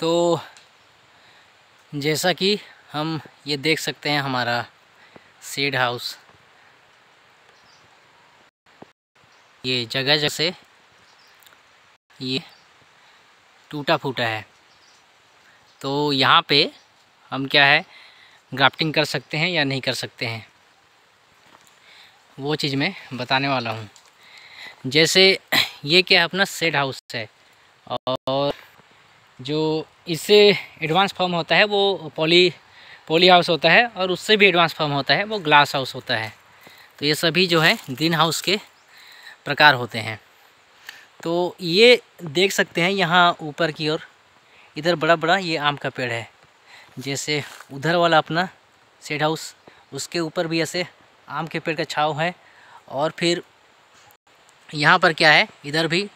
तो जैसा कि हम ये देख सकते हैं हमारा सीड हाउस ये जगह जगह से ये टूटा फूटा है तो यहाँ पे हम क्या है ग्राफ्टिंग कर सकते हैं या नहीं कर सकते हैं वो चीज़ मैं बताने वाला हूँ जैसे ये क्या है अपना सेड हाउस है और जो इससे एडवांस फॉर्म होता है वो पॉली पॉली हाउस होता है और उससे भी एडवांस फॉर्म होता है वो ग्लास हाउस होता है तो ये सभी जो है ग्रीन हाउस के प्रकार होते हैं तो ये देख सकते हैं यहाँ ऊपर की ओर इधर बड़ा बड़ा ये आम का पेड़ है जैसे उधर वाला अपना सेड हाउस उसके ऊपर भी ऐसे आम के पेड़ का छाव है और फिर यहाँ पर क्या है इधर भी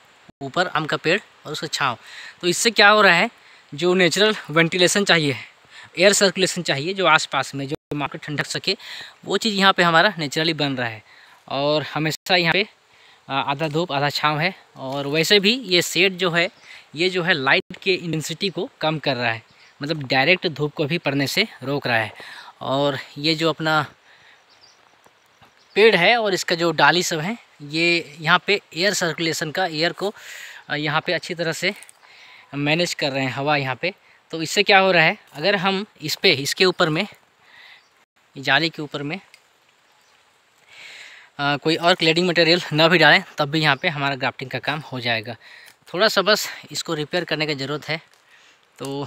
ऊपर आम का पेड़ और उसका छाँव तो इससे क्या हो रहा है जो नेचुरल वेंटिलेशन चाहिए एयर सर्कुलेशन चाहिए जो आसपास में जो मार्केट ठंडक सके वो चीज़ यहाँ पे हमारा नेचुरली बन रहा है और हमेशा यहाँ पे आधा धूप आधा छाँव है और वैसे भी ये सेट जो है ये जो है लाइट के इंटेंसिटी को कम कर रहा है मतलब डायरेक्ट धूप को भी पड़ने से रोक रहा है और ये जो अपना पेड़ है और इसका जो डाली सब हैं ये यहाँ पे एयर सर्कुलेशन का एयर को यहाँ पे अच्छी तरह से मैनेज कर रहे हैं हवा यहाँ पे तो इससे क्या हो रहा है अगर हम इस पर इसके ऊपर में जाली के ऊपर में आ, कोई और क्लेडिंग मटेरियल ना भी डालें तब भी यहाँ पे हमारा ग्राफ्टिंग का काम हो जाएगा थोड़ा सा बस इसको रिपेयर करने की ज़रूरत है तो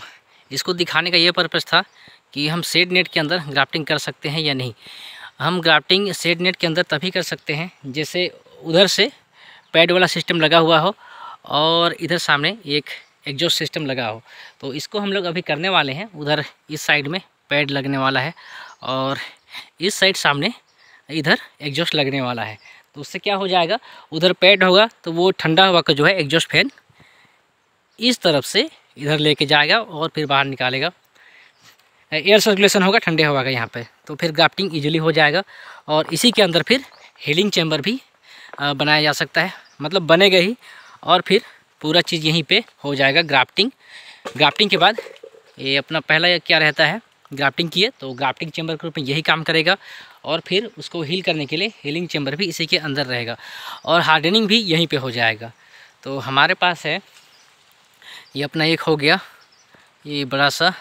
इसको दिखाने का ये पर्पज़ था कि हम सेड नेट के अंदर ग्राफ्टिंग कर सकते हैं या नहीं हम ग्राफ्टिंग सेड नेट के अंदर तभी कर सकते हैं जैसे उधर से पैड वाला सिस्टम लगा हुआ हो और इधर सामने एक एग्जॉस्ट सिस्टम लगा हो तो इसको हम लोग अभी करने वाले हैं उधर इस साइड में पैड लगने वाला है और इस साइड सामने इधर एग्जॉस्ट लगने वाला है तो उससे क्या हो जाएगा उधर पैड होगा तो वो ठंडा हवा का जो है एग्जॉस्ट फैन इस तरफ से इधर लेके जाएगा और फिर बाहर निकालेगा एयर सर्कुलेशन होगा ठंडे हवा का यहाँ पे तो फिर ग्राफ्टिंग ईजिली हो जाएगा और इसी के अंदर फिर हीलिंग चैम्बर भी बनाया जा सकता है मतलब बनेगा ही और फिर पूरा चीज़ यहीं पे हो जाएगा ग्राफ्टिंग ग्राफ्टिंग के बाद ये अपना पहला क्या रहता है ग्राफ्टिंग किए तो ग्राफ्टिंग चैम्बर के रूप में यही काम करेगा और फिर उसको हील करने के लिए हीलिंग चैम्बर भी इसी के अंदर रहेगा और हार्डनिंग भी यहीं पे हो जाएगा तो हमारे पास है ये अपना एक हो गया ये बड़ा सा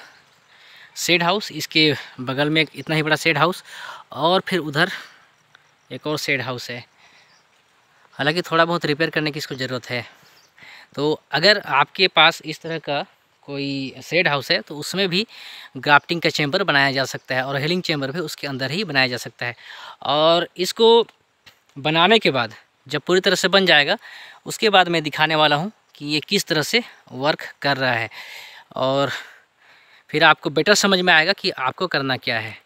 सेड हाउस इसके बगल में इतना ही बड़ा सेड हाउस और फिर उधर एक और सेड हाउस है हालांकि थोड़ा बहुत रिपेयर करने की इसको ज़रूरत है तो अगर आपके पास इस तरह का कोई सेड हाउस है तो उसमें भी ग्राफ्टिंग का चैम्बर बनाया जा सकता है और हेलिंग चैम्बर भी उसके अंदर ही बनाया जा सकता है और इसको बनाने के बाद जब पूरी तरह से बन जाएगा उसके बाद मैं दिखाने वाला हूँ कि ये किस तरह से वर्क कर रहा है और फिर आपको बेटर समझ में आएगा कि आपको करना क्या है